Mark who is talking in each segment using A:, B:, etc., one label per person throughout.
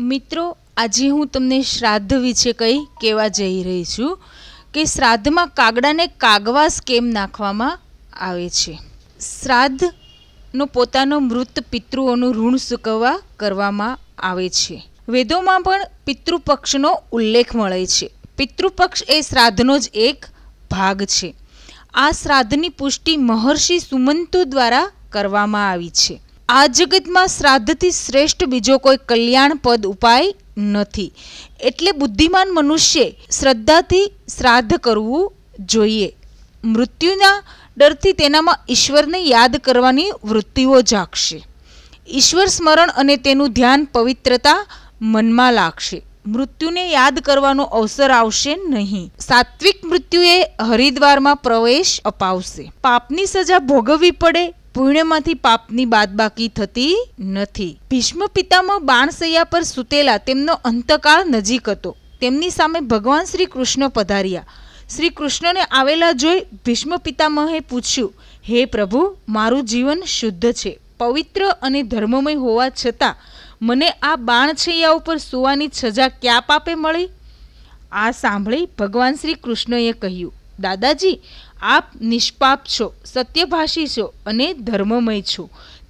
A: મિત્રો આજે હું તમને શ્રાદ્ધ વિશે કંઈ કહેવા જઈ રહી છું કે શ્રાદ્ધમાં કાગડાને કાગવાસ કેમ નાખવામાં આવે છે શ્રાદ્ધનો પોતાનો મૃત પિતૃઓનું ઋણ ચૂકવવા કરવામાં આવે છે વેદોમાં પણ પિતૃપક્ષનો ઉલ્લેખ મળે છે પિતૃપક્ષ એ શ્રાદ્ધનો જ એક ભાગ છે આ શ્રાદ્ધની પુષ્ટિ મહર્ષિ સુમંતુ દ્વારા કરવામાં આવી છે આ જગતમાં શ્રાદ્ધથી શ્રેષ્ઠ બીજો કોઈ કલ્યાણપદ ઉપાય નથી એટલે બુદ્ધિમાન મનુષ્યે શ્રદ્ધાથી શ્રાદ્ધ કરવું જોઈએ મૃત્યુના ડરથી તેનામાં ઈશ્વરને યાદ કરવાની વૃત્તિઓ જાગશે ઈશ્વર સ્મરણ અને તેનું ધ્યાન પવિત્રતા મનમાં લાગશે મૃત્યુને યાદ કરવાનો અવસર આવશે નહીં સાત્વિક મૃત્યુએ હરિદ્વારમાં પ્રવેશ અપાવશે પાપની સજા ભોગવવી પડે પુણ્યમાંથી પાપની બાદબાકી થતી નથી ભીષ્મ પિતામાં બાણસૈયા પર સૂતેલા તેમનો અંતકાળ નજીક હતો તેમની સામે ભગવાન શ્રી કૃષ્ણ પધાર્યા શ્રી કૃષ્ણને આવેલા જોઈ ભીષ્મ પિતામહે પૂછ્યું હે પ્રભુ મારું જીવન શુદ્ધ છે પવિત્ર અને ધર્મમય હોવા છતાં મને આ બાણછૈયા ઉપર સુવાની સજા ક્યાં પાપે મળી આ સાંભળી ભગવાન શ્રી કૃષ્ણએ કહ્યું દાદાજી આપ નિષ્પાપ છો સત્યભાષી છો અને ધર્મમય છો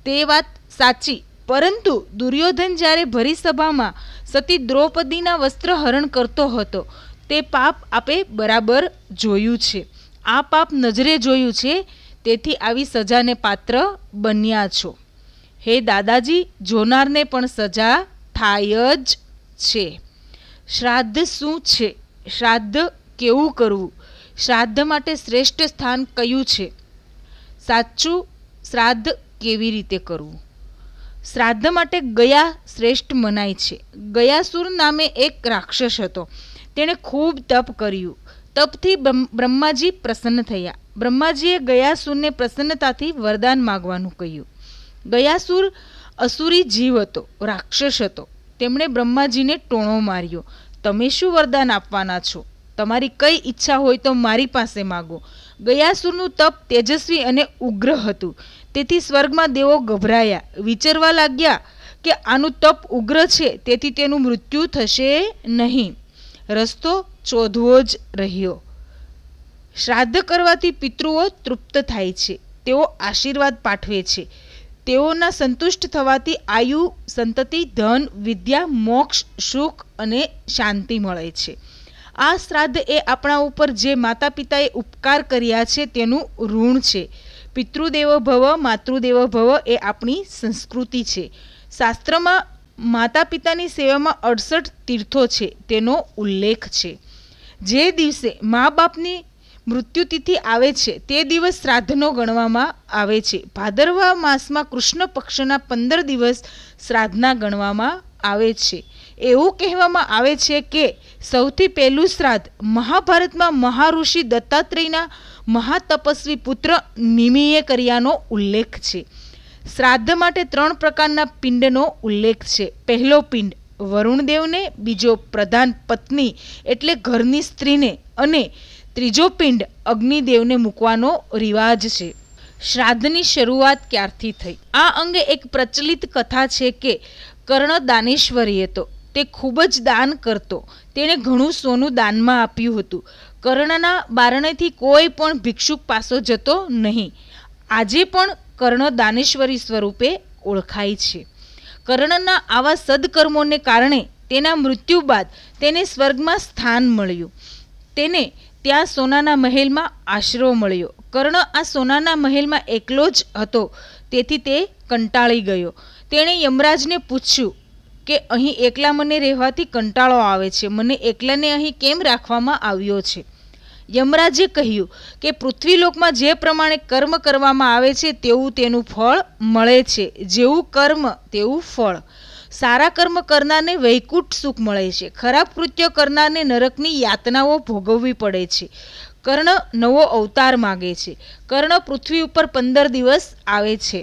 A: તે વાત સાચી પરંતુ દુર્યોધન જ્યારે ભરી સભામાં સતી દ્રૌપદીના વસ્ત્ર હરણ કરતો હતો તે પાપ આપે બરાબર જોયું છે આ પાપ નજરે જોયું છે તેથી આવી સજાને પાત્ર બન્યા છો હે દાદાજી જોનારને પણ સજા થાય જ છે શ્રાદ્ધ શું છે શ્રાદ્ધ કેવું કરવું શ્રાદ્ધ માટે શ્રેષ્ઠ સ્થાન કયું છે સાચું શ્રાદ્ધ કેવી રીતે કરવું શ્રાદ્ધ માટે ગયા શ્રેષ્ઠ મનાય છે ગયાસુર નામે એક રાક્ષસ હતો તેણે ખૂબ તપ કર્યું તપથી બ્રહ્માજી પ્રસન્ન થયા બ્રહ્માજીએ ગયાસુરને પ્રસન્નતાથી વરદાન માગવાનું કહ્યું ગયાસુર અસુરી જીવ હતો રાક્ષસ હતો તેમણે બ્રહ્માજીને ટોણો માર્યો તમે શું વરદાન આપવાના છો તમારી કઈ ઈચ્છા હોય તો મારી પાસે માગો ગયાસુરનું તપ તેજસ્વી અને ઉગ્ર હતું તેથી સ્વર્ગમાં દેવો ગભરાયા વિચારવા લાગ્યા કે આનું તપ ઉગ્ર છે તેથી તેનું મૃત્યુ થશે નહીં રસ્તો ચોધવો જ રહ્યો શ્રાદ્ધ કરવાથી પિતૃઓ તૃપ્ત થાય છે તેઓ આશીર્વાદ પાઠવે છે તેઓના સંતુષ્ટ થવાથી આયુ સંતતિ ધન વિદ્યા મોક્ષ સુખ અને શાંતિ મળે છે આ શ્રાદ્ધ એ આપણા ઉપર જે માતા પિતાએ ઉપકાર કર્યા છે તેનું ઋણ છે પિતૃદેવો ભવ માતૃદેવો ભવ એ આપણી સંસ્કૃતિ છે શાસ્ત્રમાં માતા પિતાની સેવામાં અડસઠ તીર્થો છે તેનો ઉલ્લેખ છે જે દિવસે મા બાપની મૃત્યુતિથિ આવે છે તે દિવસ શ્રાદ્ધનો ગણવામાં આવે છે ભાદરવા માસમાં કૃષ્ણ પક્ષના પંદર દિવસ શ્રાદ્ધના ગણવામાં આવે છે એવું કહેવામાં આવે છે કે સૌથી પહેલું શ્રાદ્ધ મહાભારતમાં મહાઋષિ દત્તાત્રેયના મહાતપસ્વી પુત્ર નિમિએ કર્યાનો ઉલ્લેખ છે શ્રાદ્ધ માટે ત્રણ પ્રકારના પિંડનો ઉલ્લેખ છે પહેલો પિંડ વરુણદેવને બીજો પ્રધાન પત્ની એટલે ઘરની સ્ત્રીને અને ત્રીજો પિંડ અગ્નિદેવને મૂકવાનો રિવાજ છે શ્રાદ્ધની શરૂઆત ક્યારથી થઈ આ અંગે એક પ્રચલિત કથા છે કે કર્ણ દાનેશ્વરીએ તો તે ખૂબ જ દાન કરતો તેણે ઘણું સોનું દાનમાં આપ્યું હતું કર્ણના બારણેથી કોઈ પણ ભિક્ષુક પાસો જતો નહીં આજે પણ કર્ણ દાનેશ્વરી સ્વરૂપે ઓળખાય છે કર્ણના આવા સદકર્મોને કારણે તેના મૃત્યુ બાદ તેને સ્વર્ગમાં સ્થાન મળ્યું તેને ત્યાં સોનાના મહેલમાં આશરો મળ્યો કર્ણ આ સોનાના મહેલમાં એકલો જ હતો તેથી તે કંટાળી ગયો તેણે યમરાજને પૂછ્યું કે અહીં એકલા મને રહેવાથી કંટાળો આવે છે મને એકલાને અહીં કેમ રાખવામાં આવ્યો છે યમરાજે કહ્યું કે પૃથ્વીલોકમાં જે પ્રમાણે કર્મ કરવામાં આવે છે તેવું તેનું ફળ મળે છે જેવું કર્મ તેવું ફળ સારા કર્મ કરનારને વૈકુંઠ સુખ મળે છે ખરાબ કૃત્ય કરનારને નરકની યાતનાઓ ભોગવવી પડે છે કર્ણ નવો અવતાર માગે છે કર્ણ પૃથ્વી ઉપર પંદર દિવસ આવે છે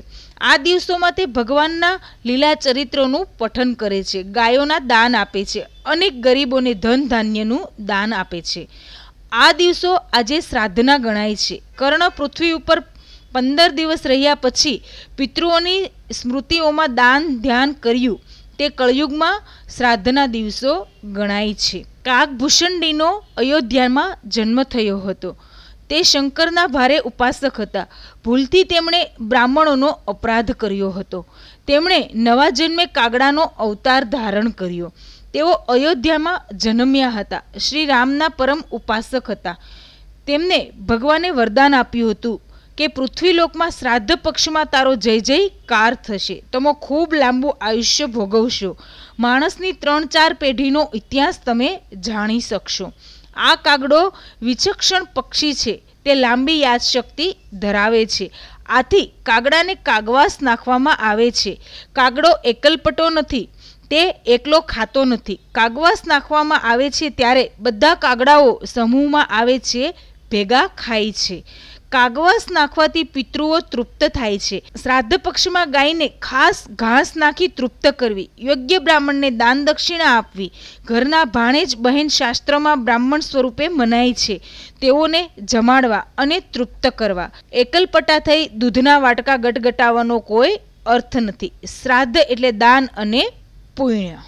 A: આ દિવસોમાં તે ભગવાનના લીલા ચરિત્રોનું પઠન કરે છે ગાયોના દાન આપે છે અનેક ગરીબોને ધન ધાન્યનું દાન આપે છે આ દિવસો આજે શ્રાદ્ધના ગણાય છે કર્ણ પૃથ્વી ઉપર પંદર દિવસ રહ્યા પછી પિતૃઓની સ્મૃતિઓમાં દાન ધ્યાન કર્યું તે કળયુગમાં શ્રાદ્ધના દિવસો ગણાય છે કાકભૂષણડીનો અયોધ્યામાં જન્મ થયો હતો તે શંકરના ભારે ઉપાસક હતા ભૂલથી તેમણે બ્રાહ્મણોનો અપરાધ કર્યો હતો તેમણે નવા જન્મે કાગડાનો અવતાર ધારણ કર્યો તેઓ અયોધ્યામાં જન્મ્યા હતા શ્રી રામના પરમ ઉપાસક હતા તેમને ભગવાને વરદાન આપ્યું હતું કે પૃથ્વીલોકમાં શ્રાદ્ધ પક્ષમાં તારો જય જય કાર થશે તમે ખૂબ લાંબુ આયુષ્ય ભોગવશો માણસની ત્રણ ચાર પેઢીનો ઇતિહાસ તમે જાણી શકશો આ કાગડો વિચક્ષણ પક્ષી છે તે લાંબી યાદશક્તિ ધરાવે છે આથી કાગડાને કાગવાસ નાખવામાં આવે છે કાગડો એકલપટો નથી તે એકલો ખાતો નથી કાગવાસ નાખવામાં આવે છે ત્યારે બધા કાગડાઓ સમૂહમાં આવે છે ભેગા ખાય છે કાગવાસ નાખવાથી પિતૃઓ તૃપ્ત થાય છે શ્રાદ્ધ પક્ષમાં ગાયને ખાસ ઘાસ નાખી તૃપ્ત કરવી યોગ્ય બ્રાહ્મણને દાન દક્ષિણા આપવી ઘરના ભાણે જ બહેન શાસ્ત્રમાં બ્રાહ્મણ સ્વરૂપે મનાય છે તેઓને જમાડવા અને તૃપ્ત કરવા એકલપટા થઈ દૂધના વાટકા ગટગટાવવાનો કોઈ અર્થ નથી શ્રાદ્ધ એટલે દાન અને પુણ્ય